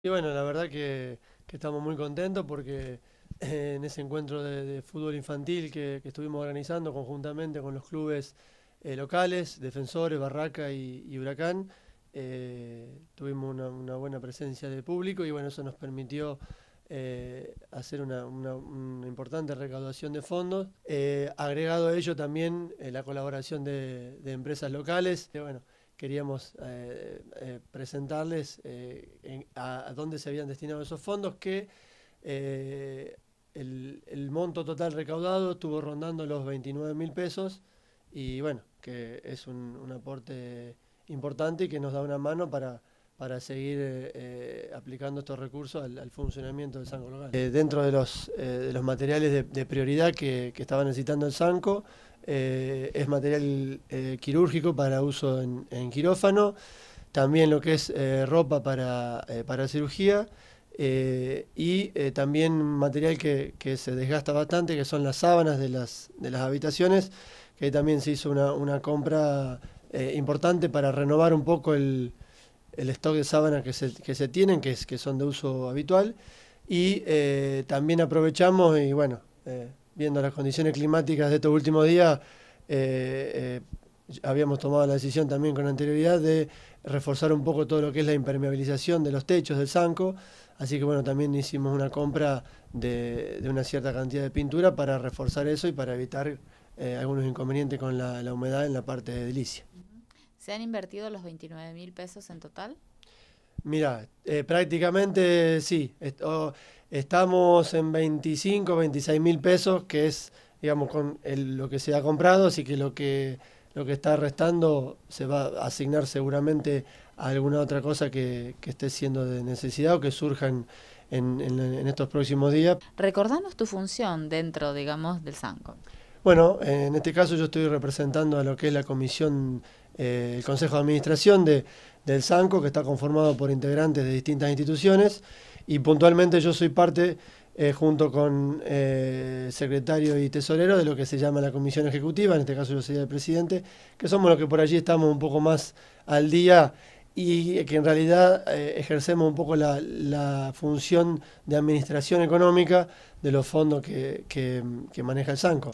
Y bueno, la verdad que, estamos muy contentos porque eh, en ese encuentro de, fútbol infantil que, estuvimos organizando conjuntamente con los clubes eh, locales, Defensores, Barraca y, Huracán, eh, tuvimos una, buena presencia de público y bueno, eso nos permitió hacer una, importante recaudación de fondos. agregado a ello también la colaboración de, empresas locales. Y bueno, queríamos eh, eh, presentarles eh, a, dónde se habían destinado esos fondos, que el, monto total recaudado estuvo rondando los 29 mil pesos y bueno, que es un, aporte importante y que nos da una mano para, seguir aplicando estos recursos al, funcionamiento del Sanco local. dentro de los, materiales de, prioridad que, que estaba necesitando el Sanco, eh, es material eh, quirúrgico para uso en, quirófano, también lo que es eh, ropa para, para cirugía y también material que, se desgasta bastante, que son las sábanas de las, de las habitaciones, que también se hizo una, compra importante para renovar un poco el, stock de sábanas que se, que se tienen, que, es, que son de uso habitual. Y también aprovechamos y bueno, viendo las condiciones climáticas de estos últimos días, eh, eh, habíamos tomado la decisión también con anterioridad de reforzar un poco todo lo que es la impermeabilización de los techos del Sanco. Así que bueno, también hicimos una compra de, una cierta cantidad de pintura para reforzar eso y para evitar eh, algunos inconvenientes con la, la humedad en la parte de edilicia. ¿Se han invertido los 29 mil pesos en total? Mira, eh, prácticamente sí. estamos en 25, 26 mil pesos, que es, digamos, con lo que se ha comprado, así que lo que lo que está restando se va a asignar seguramente a alguna otra cosa que, esté siendo de necesidad o que surjan en, estos próximos días. Recordanos tu función dentro, digamos, del SANCO. Bueno, en este caso yo estoy representando a lo que es la Comisión eh, el Consejo de Administración del SANCO, que está conformado por integrantes de distintas instituciones, y puntualmente yo soy parte, eh, junto con eh, secretario y tesorero, de lo que se llama la Comisión Ejecutiva, en este caso yo sería el presidente, que somos los que por allí estamos un poco más al día y que en realidad ejercemos un poco la, función de administración económica de los fondos que, que maneja el SANCO.